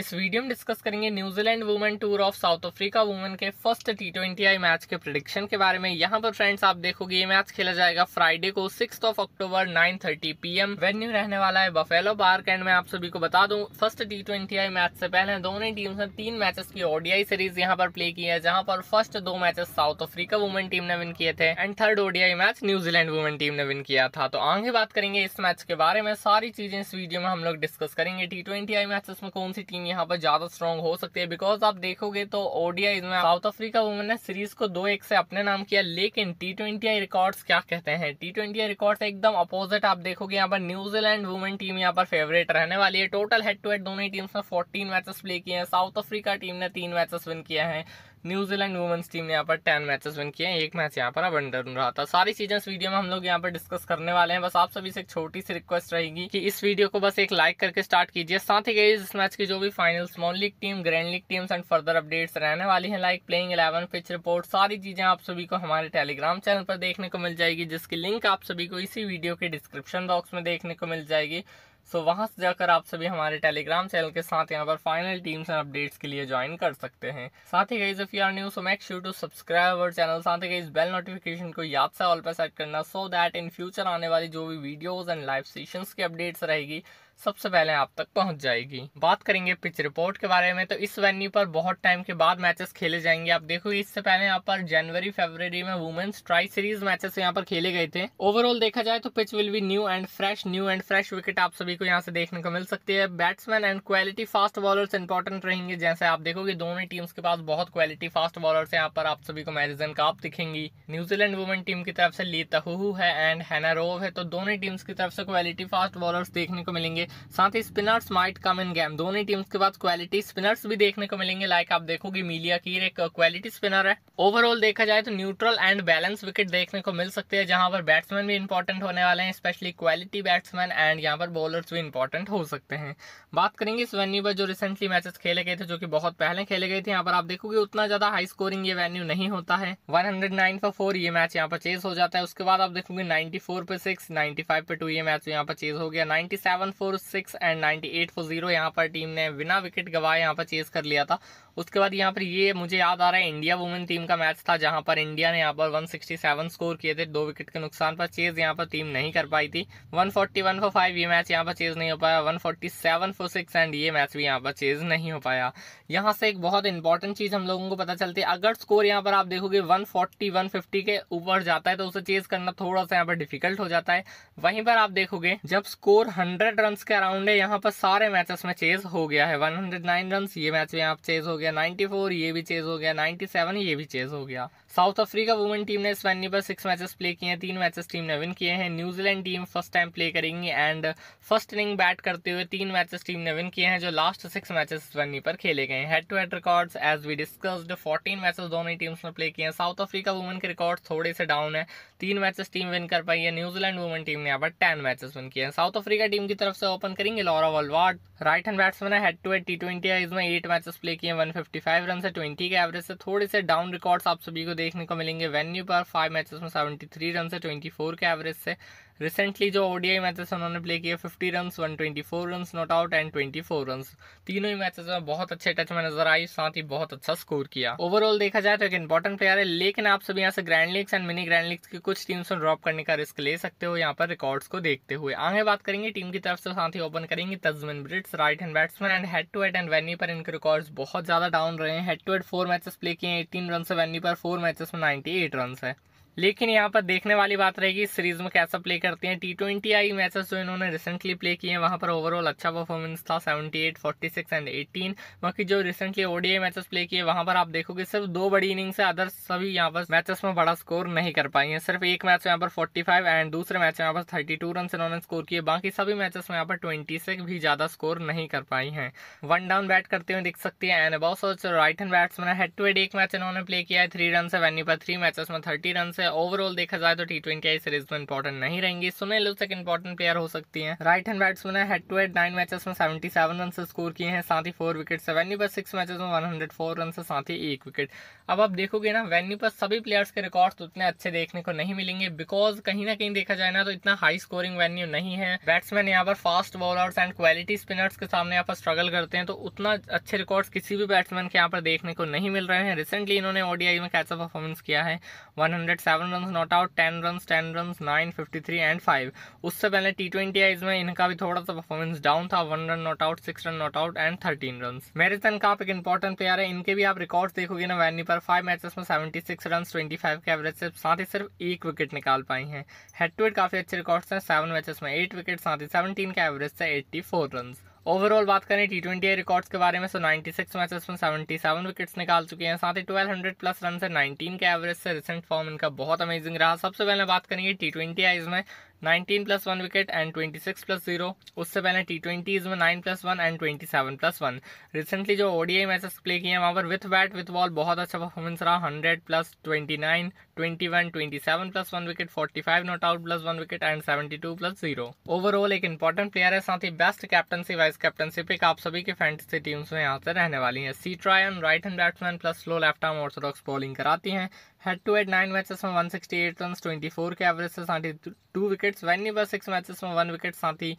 इस वीडियो में डिस्कस करेंगे New Zealand women tour of South Africa women के first T twenty I match के प्रोडिक्शन के बारे में यहाँ पर फ्रेंड्स आप देखोगे ये मैच खेला जाएगा फ्राइडे को six of October 9:30 thirty PM venue रहने वाला है बफेलो पार्क एंड मैं आप सभी को बता दूं first T twenty I match से पहले दोनों टीम ने तीन मैचेस की ओडीआई सीरीज यहाँ पर प्ले की है जहाँ पर फर्स्ट दो matches South Africa women team ने विन किए थे and third ODI match New Zealand women team ने विन किया था तो आगे बात करेंगे इस मैच के बारे में सारी चीजें इस वीडियो में हम लोग डिस्कस करेंगे टी ट्वेंटी आई मैच में कौन सी टीम टीम यहाँ पर ज़्यादा स्ट्रॉन्ग हो सकती है बिकॉज आप देखोगे तो ओडीआई में साउथ अफ्रीका वुमेन ने सीरीज को दो एक से अपने नाम किया लेकिन टी ट्वेंटी रिकॉर्ड क्या कहते हैं टी ट्वेंटी रिकॉर्ड एकदम अपोजिट आप देखोगे यहाँ पर न्यूजीलैंड वुमेन टीम यहाँ पर फेवरेट रहने वाली है टोटल हेड टू हेड दोनों टीम्स ने फोर्टीन मैचेस प्ले किए हैं साउथ अफ्रीका टीम ने तीन मैचेस विन किया है न्यूजीलैंड वुमेंस टीम ने यहाँ पर टेन मैचेस विन किए हैं एक मैच यहाँ पर अबंडन रहा था सारी चीजें इस वीडियो में हम लोग यहाँ पर डिस्कस करने वाले हैं बस आप सभी से एक छोटी सी रिक्वेस्ट रहेगी कि इस वीडियो को बस एक लाइक करके स्टार्ट कीजिए साथ ही इस मैच की जो भी final small league team grand league teams and further updates रहने वाली है like playing eleven pitch report सारी चीजें आप सभी को हमारे टेलीग्राम चैनल पर देखने को मिल जाएगी जिसकी लिंक आप सभी को इसी वीडियो के डिस्क्रिप्शन बॉक्स में देखने को मिल जाएगी सो वहाँ से जाकर आप सभी हमारे टेलीग्राम चैनल के साथ यहाँ पर फाइनल टीम्स एंड अपडेट्स के लिए ज्वाइन कर सकते हैं साथ ही guys if you are new so make sure to subscribe और चैनल साथ ही गाइज बेल नोटिफिकेशन को याद से ऑल पर सेट करना सो दैट इन फ्यूचर आने वाली जो भी वीडियोज़ एंड लाइव सेशंस की अपडेट्स रहेगी सबसे पहले आप तक पहुंच जाएगी बात करेंगे पिच रिपोर्ट के बारे में तो इस वेन्यू पर बहुत टाइम के बाद मैचेस खेले जाएंगे आप देखोगे इससे पहले यहाँ पर जनवरी फरवरी में वुमेन्स ट्राई सीरीज मैचेस यहाँ पर खेले गए थे ओवरऑल देखा जाए तो pitch will be new and fresh new and fresh wicket आप सभी को यहाँ से देखने को मिल सकती है batsman and quality fast bowler important रहेंगे जैसे आप देखोगे दोनों टीम्स के पास बहुत क्वालिटी फास्ट है यहाँ पर आप सभी को मैरिजन काप दिखेंगी न्यूजीलैंड वुमेन टीम की तरफ से ली तहू है एंड हैनारोव है तो दोनों टीम्स की तरफ से क्वालिटी फास्ट बॉलर्स देखने को मिलेंगे जाएंगे साथ ही spinners might come in game दोनों ही टीम्स के पास क्वालिटी स्पिनर्स भी देखने को मिलेंगे लाइक आप देखोगे मीलिया कीर एक क्वालिटी स्पिनर है ओवरऑल देखा जाए तो न्यूट्रल एंड बैलेंस विकेट देखने को मिल सकते हैं जहां पर बैट्समैन भी इंपॉर्टेंट होने वाले हैं स्पेशली क्वालिटी बैट्समैन एंड यहाँ पर बॉलर्स भी इंपॉर्टेंट हो सकते हैं बात करेंगे इस वेन्यू पर जो रिसेंटली मैचेस खेले गए थे जो कि बहुत पहले खेले गए थे यहाँ पर आप देखोगे उतना ज्यादा हाई स्कोरिंग ये वेन्यू नहीं होता है वन पर फोर ये मैच यहाँ पर चेज हो जाता है उसके बाद आप देखोगे नाइनटी फोर पे सिक्स नाइनटी फाइव पे टू ये मैच यहाँ पर चेज हो गया ninety seven four four six and ninety eight for zero यहाँ पर टीम ने बिना विकेट गवाए यहाँ पर चेस कर लिया था उसके बाद यहाँ पर ये मुझे याद आ रहा है इंडिया वुमेन टीम का मैच था जहाँ पर इंडिया ने यहाँ पर 167 स्कोर किए थे दो विकेट के नुकसान पर चेज यहाँ पर टीम नहीं कर पाई थी फॉर फाइव ये मैच यहाँ पर चेज नहीं हो पाया 147 फोर सिक्स एंड ये मैच भी यहाँ पर चेज नहीं हो पाया यहाँ से एक बहुत इंपॉर्टेंट चीज़ हम लोगों को पता चलती है अगर स्कोर यहाँ पर आप देखोगे वन फोर्टी के ऊपर जाता है तो उसे चेज करना थोड़ा सा यहाँ पर डिफिकल्ट हो जाता है वहीं पर आप देखोगे जब स्कोर हंड्रेड रन के अराउंड है यहाँ पर सारे मैचेस में चेज हो गया है वन रन ये मैच भी यहाँ चेज हो गया गया 94 ये भी चेज हो गया 97 ये भी चेज हो गया साउथ अफ्रीका वुमेन टीम ने इस वेन्यू पर सिक्स मैचेस प्ले किए हैं तीन मैचेस टीम ने विन किए हैं New Zealand team first time play करेंगी एंड फर्स्ट इनिंग बैट करते हुए तीन मैचेस टीम ने विन किए हैं जो लास्ट सिक्स मैचेस इस वेन्यू पर खेले गए head to head record as we discussed fourteen matches दोनों ही टीम्स ने प्ले किए हैं साउथ अफ्रीका वुमेन के रिकॉर्ड थोड़े से डाउन है तीन मैचेस टीम विन कर पाई है न्यूजीलैंड वुमेन टीम ने यहाँ पर टेन मैचेस विन किए हैं साउथ अफ्रीका टीम की तरफ से ओपन करेंगे Laura Wolvaardt right hand batsman है head to head T twenty है इसमें एट मैचेस प्ले किए वन फिफ्टी फाइव रन से ट्वेंटी के एवरेज से थोड़े से डाउन रिकॉर्ड्स आप सभी को देखने को मिलेंगे वेन्यू पर फाइव मैचेस में सेवेंटी थ्री रन से ट्वेंटी फोर के एवरेज से रिसेंटली जो ओडीआई मैचेस उन्होंने प्ले किए 50 run 124 run not out and 24 run तीनों ही मैचेस में बहुत अच्छे टच में नजर आई साथ ही बहुत अच्छा स्कोर किया ओवरऑल देखा जाए तो एक इंपॉर्टेंट प्लेयर है लेकिन आप सभी यहाँ से grand leagues and mini grand leagues की कुछ टीम्स में ड्रॉप करने का रिस्क ले सकते हो यहाँ पर रिकॉर्ड्स को देखते हुए आगे बात करेंगे टीम की तरफ से साथ ही ओपन करेंगे Tazmin Brits right hand batsman and head to head and venue पर इनके रिकॉर्ड्स बहुत ज्यादा डाउन रहे हैं head to head four matches play किए एटीन रन से वेन्यू पर फोर मैचेस में नाइनटी एट रन है लेकिन यहाँ पर देखने वाली बात रहेगी सीरीज में कैसा प्ले करते हैं टी ट्वेंटी आई मैचेस जो इन्होंने रिसेंटली प्ले किए हैं वहाँ पर ओवरऑल अच्छा परफॉर्मेंस था 78, 46 एंड 18 बाकी जो रिसेंटली ओडीआई मैचेस प्ले किए वहाँ पर आप देखोगे सिर्फ दो बड़ी इनिंग्स है अदर सभी यहाँ पर मैचेस में बड़ा स्कोर नहीं कर पाई है सिर्फ एक मैच यहाँ पर फोर्टी एंड दूसरे मैच में यहाँ पर थर्टी रन इन्होंने स्कोर किए बाकी सभी मैचेस में यहाँ पर ट्वेंटी से भी ज़्यादा स्कोर नहीं कर पाई है वन डाउन बैट करते हुए दिख सकती है एन अबाउ right hand batsman head to head एक मैच इन्होंने प्ले किया है थ्री रन से वेन्यू पर थ्री मैचेस में थर्टी रन से से ओवरऑल देखा जाए तो टी ट्वेंटी सीरीज में इंपॉर्टेंट नहीं रहेंगी सुनील उस तक इंपॉर्टेंट प्लेयर हो सकती है राइट हैंड बैट्समैन है head to head nine matches में सेवेंटी सेवन रन स्कोर किए हैं साथ ही फोर विकेट से वेन्यू पर सिक्स मैचेस में वन हंड्रेड फोर रन साथ ही एक विकेट अब आप देखोगे ना वेन्यू पर सभी प्लेयर्स के रिकॉर्ड तो उतने अच्छे देखने को नहीं मिलेंगे बिकॉज कहीं ना कहीं देखा जाए ना तो इतना हाई स्कोरिंग वेन्यू नहीं है बैट्समैन यहाँ पर fast bowlers and quality spinners के सामने यहाँ पर स्ट्रगल करते हैं तो उतना अच्छे रिकॉर्ड किसी भी बैट्समैन के यहाँ पर देखने को नहीं मिल रहे हैं रिसेंटली इन्होंने ओडीआई में कैसा परफॉर्मेंस किया है one seven run not out ten run ten run nine fifty three and five उससे पहले टी ट्वेंटी आईज में इनका भी थोड़ा सा परफॉर्मेंस डाउन था one run not out six run not out and thirteen run Marizanne का आप एक इंपॉर्टेंट प्लेयर है इनके भी आप रिकॉर्ड देखोगे ना वैनी पर फाइव मैचेस में seventy six run twenty five के एवरेज से साथ ही सिर्फ एक विकेट निकाल पाई है हेड टू हेड काफी अच्छे रिकॉर्ड्स हैं सेवन मैचेस में एट विकेट साथ ही सेवनटीन के एवरेज से एट्टी फोर रन ओवरऑल बात करें टी ट्वेंटी रिकॉर्ड्स के बारे में सो 96 मैचेस में 77 विकेट्स निकाल चुके हैं साथ ही 1200 प्लस रन से 19 के एवरेज से रिसेंट फॉर्म इनका बहुत अमेजिंग रहा सबसे पहले बात करेंगे टी ट्वेंटी आईज में nineteen plus one wicket and six plus zero उससे पहले टी ट्वेंटीज़ में nine plus one and seven plus one recently जो ओडीआई मैचेस प्ले किए हैं वहाँ पर विथ बैट विथ बॉल बहुत अच्छा परफॉर्मेंस रहा hundred plus twenty one twenty seven plus one wicket forty five not out plus one wicket and seventy two plus zero overall एक important player है साथ ही बेस्ट कैप्टनसी वाइस कैप्टनशिप एक आप सभी के फैंटेसी टीम्स में यहाँ से रहने वाली है C Tryon right hand batsman plus slow left arm orthodox bowling कराती हैं Head to head 9 matches में 168 रन 24 के एवरेज से साथ ही टू विकेट्स वेन्यू पर 6 मैचेस में वन विकेट साथ ही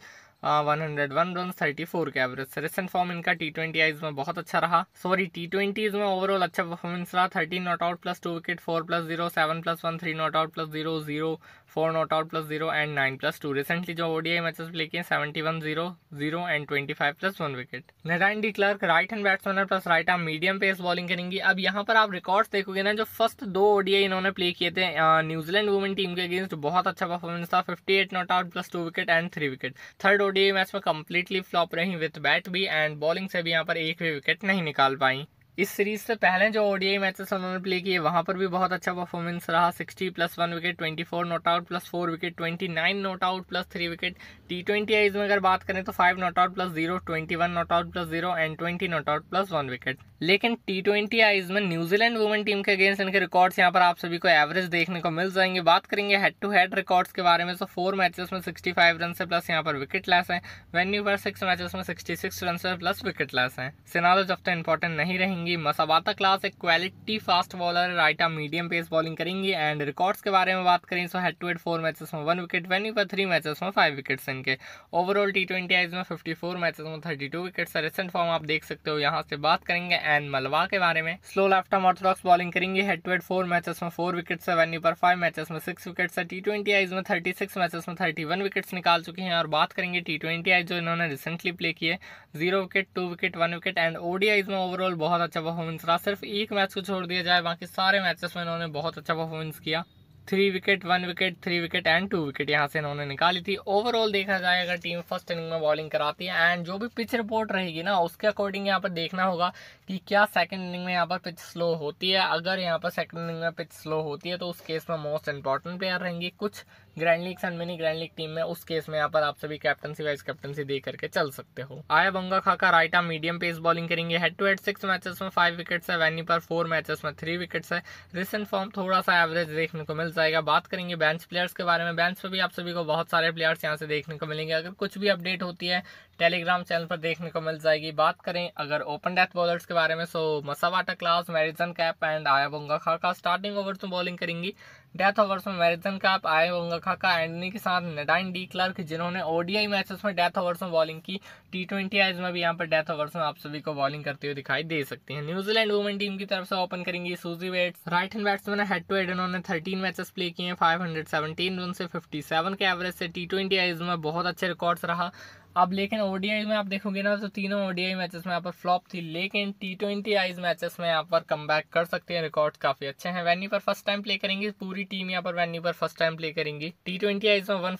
one hundred one run thirty four के एवरेज रिसेंट फॉर्म इनका टी ट्वेंटी आईज में बहुत अच्छा रहा सॉरी टी ट्वेंटीज में ओवरऑल अच्छा परफॉर्मेंस रहा thirteen not out plus two wicket four plus zero seven plus one three not out plus zero zero four not out plus zero and nine plus two recently जो ODI matches play किए seventy one zero zero and twenty five plus one wicket नारायण de Klerk right hand batsman plus right arm medium pace bowling करेंगी अब यहाँ पर आप records देखोगे ना जो फर्स्ट दो ओडीआई इन्होंने प्ले किए थे न्यूजीलैंड वुमेन टीम के अगेंस्ट बहुत अच्छा परफॉर्मेंस था fifty eight not out plus two wicket and three wicket third day match में कम्प्लीटली फ्लॉप रही विथ बैट भी एंड बॉलिंग से भी यहाँ पर एक भी विकेट नहीं निकाल पाई इस सीरीज से पहले जो ओडीआई मैचेस उन्होंने प्ले किए वहाँ पर भी बहुत अच्छा परफॉर्मेंस रहा 60 plus one wicket 24 not out plus four wicket 29 not out plus three wicket T twenty Is में अगर बात करें तो five not out plus zero twenty one not out plus zero and twenty not out plus one wicket लेकिन T twenty Is में New Zealand women team के against इनके records यहाँ पर आप सभी को एवरेज देखने को मिल जाएंगे बात करेंगे हेड टू हेड रिकॉर्ड्स के बारे में तो फोर मैचेस में फाइव रन से प्लस यहाँ पर विकेट लैस है वेन्यू पर सिक्स मैचेस में सिक्स रन से प्लस विकेट लैस है सिनालो जब तक इंपॉर्टेंट नहीं रहेंगे करेंगे मसाबाता क्लास एक quality fast bowler right arm medium pace bowling करेंगे एंड रिकॉर्ड्स के बारे में बात करें so head to head four matches में वन विकेट वेन्यू पर थ्री मैचेस में फाइव विकेट्स इनके ओवरऑल टी ट्वेंटी आईज में फिफ्टी फोर मैचेस में thirty two wickets recent form आप देख सकते हो यहाँ से बात करेंगे एंड मलवा के बारे में slow left arm orthodox bowling करेंगे head to head four matches में फोर विकेट्स है वेन्यू पर फाइव मैचेस में सिक्स विकेट्स है टी ट्वेंटी आईज में थर्टी सिक्स मैचेस में थर्टी वन विकेट्स निकाल चुके हैं और बात करेंगे टी ट्वेंटी आईज जो इन्होंने रिसेंटली प्ले किए zero wicket two wicket one wicket and ODIs में ओवरऑल बहुत अच्छा अच्छा परफॉर्मेंस रहा सिर्फ एक मैच को छोड़ दिया जाए बाकी सारे मैचेस में इन्होंने बहुत अच्छा परफॉर्मेंस किया three wicket one wicket three wicket and two wicket यहाँ से इन्होंने निकाली थी ओवरऑल देखा जाए अगर टीम फर्स्ट इनिंग में बॉलिंग कराती है एंड जो भी पिच रिपोर्ट रहेगी ना उसके अकॉर्डिंग यहाँ पर देखना होगा कि क्या सेकंड इनिंग में यहाँ पर पिच स्लो होती है अगर यहाँ पर सेकंड इनिंग में पिच स्लो होती है तो उस केस में मोस्ट इंपॉर्टेंट प्लेयर रहेंगे कुछ ग्रैंड लीग सन मिनी ग्रैंड लीग टीम में उस केस में यहाँ पर आप सभी कैप्टनसी वाइस कैप्टनसी दे करके चल सकते हो आया Ayabonga Khaka right arm medium pace bowling करेंगे head to head six matches में फाइव विकेट्स है वैनी पर फोर मैचेस में थ्री विकेट्स है रिसेंट फॉर्म थोड़ा सा एवरेज देखने को मिल जाएगा बात करेंगे बेंच प्लेयर्स के बारे में बेंच पर भी आप सभी को बहुत सारे प्लेयर्स यहाँ से देखने को मिलेंगे अगर कुछ भी अपडेट होती है टेलीग्राम चैनल पर देखने को मिल जाएगी बात करें अगर ओपन डेथ बॉलर्स के बारे में so Masabata Klaas Marizanne Kapp and Ayabonga Khaka starting overs में बॉलिंग करेंगी डेथ ओवर्स में मैरिथन काप आए वंगखा एंडनी के साथ नडाइन डी क्लर्क जिन्होंने ओडीआई मैचेस में डेथ ओवर्स में बॉलिंग की टी ट्वेंटी आईज में भी यहाँ पर डेथ ओवर्स में आप सभी को बॉलिंग करते हुए दिखाई दे सकती हैं न्यूजीलैंड वुमेन टीम की तरफ से ओपन करेंगी Suzie Bates right hand batsman head to head इन्होंने थर्टीन मैचेस प्ले किए हैं फाइव हंड्रेड सेवनटीन रन से फिफ्टी सेवन के एवरेज से टी ट्वेंटी आइज में बहुत अच्छे रिकॉर्ड्स रहा अब लेकिन ओडीआई में आप देखोगे ना तो तीनों ओडीआई मैचेस में यहाँ पर फ्लॉप थी लेकिन टी ट्वेंटी आईज मैचेस में यहाँ पर कम कर सकते हैं रिकॉर्ड काफ़ी अच्छे हैं वैनी पर फर्स्ट टाइम प्ले करेंगी पूरी टीम यहाँ पर वैनी पर फर्स्ट टाइम प्ले करेंगी टी ट्वेंटी आईज में वन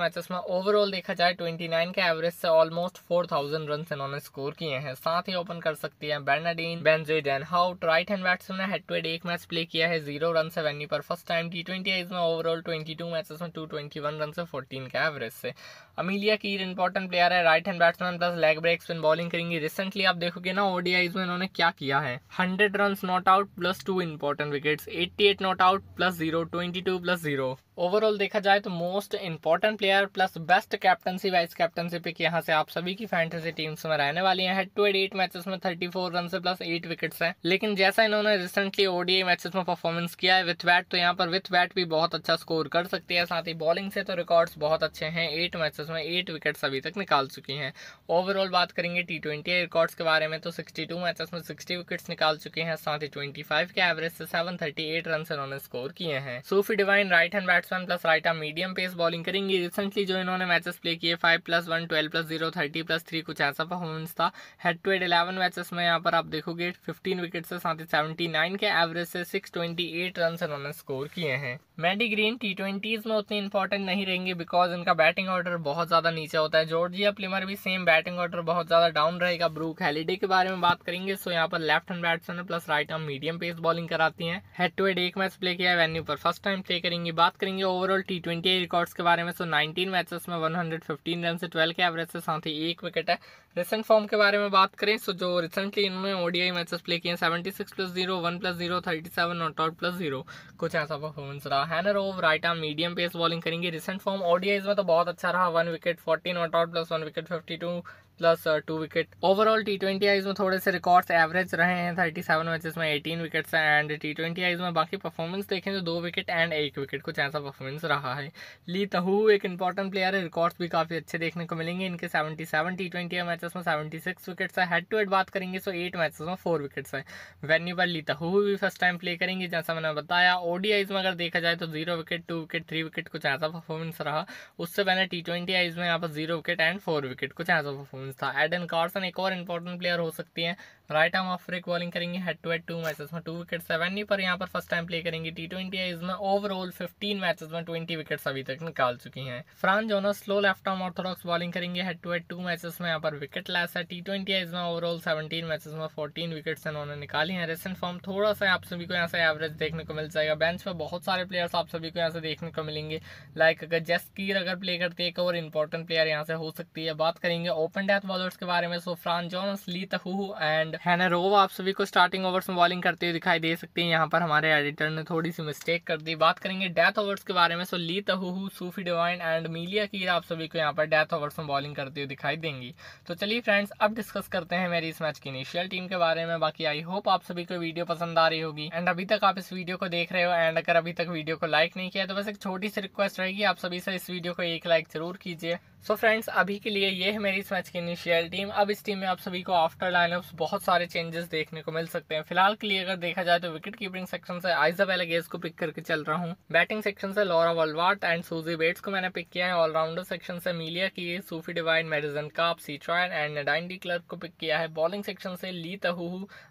मैचेस में ओवरऑल देखा जाए ट्वेंटी के एवरेज से ऑलमोस्ट फोर थाउजेंड रन इन्होंने स्कोर किए हैं साथ ही ओपन कर सकती है Bernadine Bezuidenhout right hand batsman head to head एक मैच प्ले किया है जीरो रन से वैनी पर first time T twenty Is में ओवरऑल ट्वेंटी मैचेस में टू रन से फोर्टीन के एवरेज से अमीलिया की इंपॉर्टेंट प्लेयर है right hand batsman plus leg break spin bowling करेंगे रिसेंटली आप देखोगे ना ओडीआईज में इन्होंने क्या किया है hundred run not out plus two important wickets eighty eight not out plus zero twenty two plus zero overall देखा जाए तो most important player plus best captaincy vice captaincy pick यहाँ से आप सभी की फैंटेसी टीम्स में रहने वाली हैं head to head eight matches में 34 रन से प्लस एट विकेट्स हैं लेकिन जैसा इन्होंने रिसेंटली ओडीए मैचेस में परफॉर्मेंस किया है विथ बैट तो यहाँ पर विथ बैट भी बहुत अच्छा स्कोर कर सकती है साथ ही बॉलिंग से तो रिकॉर्ड्स बहुत अच्छे हैं एट मैचेस में एट विकेट्स अभी तक निकाल चुकी हैं ओवरऑल बात करेंगे टी ट्वेंटी रिकॉर्ड्स के बारे में तो सिक्सटी टू मैचेस में सिक्सटी विकेट्स निकाल चुके हैं साथ ही ट्वेंटी फाइव के एवरेज से सेवन थर्टी एट रन इन्होंने स्कोर किए हैं Sophie Devine right hand bat batsman plus right arm medium pace bowling करेंगे रिसेंटली जो इन्होंने मैचेस प्ले किए five plus one twelve plus zero thirty plus three कुछ ऐसा परफॉर्मेंस था head to head eleven matches में यहाँ पर आप देखोगे फिफ्टीन विकेट से साथ ही सेवेंटी नाइन के एवरेज से सिक्स ट्वेंटी एट रन इन्होंने स्कोर किए हैं मैडी ग्रीन टी ट्वेंटीज़ में उतनी इंपॉर्टेंट नहीं रहेंगे बिकॉज इनका बैटिंग ऑर्डर बहुत ज़्यादा नीचे होता है जॉर्जिया प्लेमर भी सेम बैटिंग ऑर्डर बहुत ज़्यादा डाउन रहेगा ब्रूक हेलीडे के बारे में बात करेंगे सो यहाँ पर left hand batsman plus right arm medium pace bowling कराती है हेड टू हेड एक मैच प्ले किया है वेन्यू पर फर्स्ट टाइम प्ले करेंगी बात करेंगे करेंगे ओवरऑल टी ट्वेंटी रिकॉर्ड्स के बारे में सो नाइनटीन मैचेस में वन हंड्रेड फिफ्टीन रन से ट्वेल्व के एवरेज से साथ ही एक विकेट है रिसेंट फॉर्म के बारे में बात करें सो जो रिसेंटली इन्होंने ओडीआई मैचेस प्ले किए हैं seventy six plus zero one plus zero thirty seven not out plus zero कुछ ऐसा परफॉर्मेंस रहा Hannah Rowe right arm medium pace bowling करेंगे रिसेंट फॉर्म ओडीआईज में तो बहुत अच्छा रहा one wicket forty not out plus one wicket fifty two plus two wicket overall T twenty Is में थोड़े से रिकॉर्ड्स एवरेज रहे हैं थर्टी सेवन मैचेस में एटीन विकेट्स हैं एंड टी ट्वेंटी आईज में बाकी परफॉर्मेंस देखें तो दो विकेट एंड एक विकेट कुछ ऐसा परफॉर्मेंस रहा है ली तहू एक इंपॉर्टेंट प्लेयर है रिकॉर्ड्स भी काफ़ी अच्छे देखने को मिलेंगे इनके seventy seven T twenty matches में सेवेंटी सिक्स विकेट्स है हेड टू हेड बात करेंगे सो एट मैचेस में फोर विकेट्स है वेन्यू पर ली तहू भी फर्स्ट टाइम प्ले करेंगे जैसा मैंने बताया ओडीआईज में अगर देखा जाए तो zero wicket two wicket three wicket कुछ ऐसा परफॉर्मेंस रहा उससे पहले टी ट्वेंटी आईज में यहाँ पर zero wicket and four wicket कुछ ऐसा परफॉर्मेंस परफॉर्मेंस था एडन कार्सन एक और इंपॉर्टेंट प्लेयर हो सकती हैं right arm off break bowling करेंगे head to head two matches में टू विकेट सेवन नहीं पर यहाँ पर फर्स्ट टाइम प्ले करेंगे टी ट्वेंटी है इसमें ओवरऑल फिफ्टीन मैचेस में ट्वेंटी विकेट्स अभी तक निकाल चुकी हैं Fran Jonas slow left arm orthodox bowling करेंगे head to head two matches में यहाँ पर विकेट लैस है टी ट्वेंटी है इसमें ओवरऑल सेवेंटीन मैचेस में फोर्टीन विकेट्स इन्होंने निकाली हैं रिसेंट फॉर्म थोड़ा सा आप सभी को यहाँ से एवरेज देखने को मिल जाएगा बेंच में बहुत सारे प्लेयर्स आप सभी को यहाँ से देखने को मिलेंगे लाइक अगर जसकीर अगर प्ले करती है एक और इंपॉर्टेंट प्लेयर यहाँ से हो सकती है बात करेंगे ओपन डेथ बॉलर्स के बारे में सोफ्रान फ्रान जॉन्स ली तहू एंड हैनरोव आप सभी को स्टार्टिंग ओवर्स में बॉलिंग करते हुए दिखाई दे सकते हैं यहाँ पर हमारे एडिटर ने थोड़ी सी मिस्टेक कर दी बात करेंगे डेथ ओवर्स के बारे में सो ली तहू सूफी डिवाइन एंड मीलिया की आप सभी को यहाँ पर डेथ ओवर्स में बॉलिंग करते हुए दिखाई देंगी तो चलिए फ्रेंड्स अब डिस्कस करते हैं मेरी इस मैच की इनिशियल टीम के बारे में बाकी आई होप आप सभी को वीडियो पसंद आ रही होगी एंड अभी तक आप इस वीडियो को देख रहे हो एंड अगर अभी तक वीडियो को लाइक नहीं किया तो बस एक छोटी सी रिक्वेस्ट रहेगी आप सभी से इस वीडियो को एक लाइक जरूर कीजिए सो फ्रेंड्स अभी के लिए ये है मेरी इस मैच की इनिशियल टीम अब इस टीम में आप सभी को आफ्टर लाइनअप्स बहुत सारे चेंजेस देखने को मिल सकते हैं फिलहाल के लिए अगर देखा जाए तो विकेट कीपिंग सेक्शन से आइजा एलगेज को पिक करके चल रहा हूँ बैटिंग सेक्शन से Laura Wolvaardt and Suzie Bates को मैंने पिक किया है ऑलराउंडर सेक्शन से मिलिया की Sophie Devine Marizanne Kapp C Tryon and Nadine de Klerk को पिक किया है बॉलिंग सेक्शन से Lea Tahuhu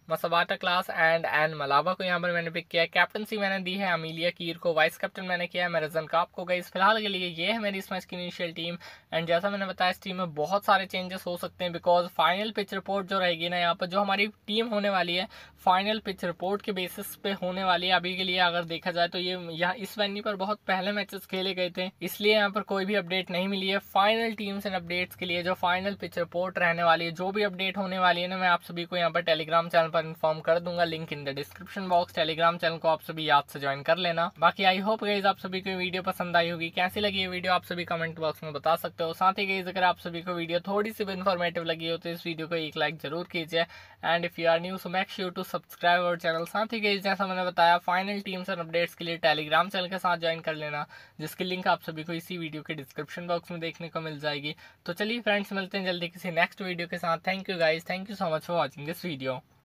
Masabata Klaas and N Mlaba को यहाँ पर मैंने पिक किया है कैप्टनसी मैंने दी है अमीलिया कीर को वाइस कैप्टन मैंने किया है मेरेजन काप को गई फिलहाल के लिए ये है मेरी इस मैच की इनिशियल टीम एंड जैसा मैंने बताया इस टीम में बहुत सारे चेंजेस हो सकते हैं बिकॉज फाइनल पिच रिपोर्ट जो रहेगी ना यहाँ पर जो हमारी टीम होने वाली है फाइनल पिच रिपोर्ट के बेसिस पे होने वाली है अभी के लिए अगर देखा जाए तो ये यहाँ इस वेन्यू पर बहुत पहले मैचेस खेले गए थे इसलिए यहाँ पर कोई भी अपडेट नहीं मिली है फाइनल टीम्स एंड अपडेट्स के लिए जो फाइनल पिच रिपोर्ट रहने वाली है जो भी अपडेट होने वाली है ना मैं आप सभी को यहाँ पर टेलीग्राम चैनल पर इन्फॉर्म कर दूंगा link in the description box Telegram channel को आप सभी याद से ज्वाइन कर लेना बाकी आई होप गई आप सभी को वीडियो पसंद आई होगी कैसी लगी ये वीडियो आप सभी कमेंट बॉक्स में बता सकते हो साथ ही गई अगर आप सभी को वीडियो थोड़ी सी इन्फॉर्मेटिव लगी हो तो इस वीडियो को एक लाइक ज़रूर कीजिए and if you are new so make sure to subscribe और चैनल साथ ही गई जैसा मैंने बताया फाइनल टीम्स और अपडेट्स के लिए टेलीग्राम चैनल के साथ ज्वाइन कर लेना जिसकी लिंक आप सभी को इसी वीडियो के डिस्क्रिप्शन बॉक्स में देखने को मिल जाएगी तो चलिए फ्रेंड्स मिलते हैं जल्दी किसी नेक्स्ट वीडियो के साथ thank you guys thank you so much for watching this video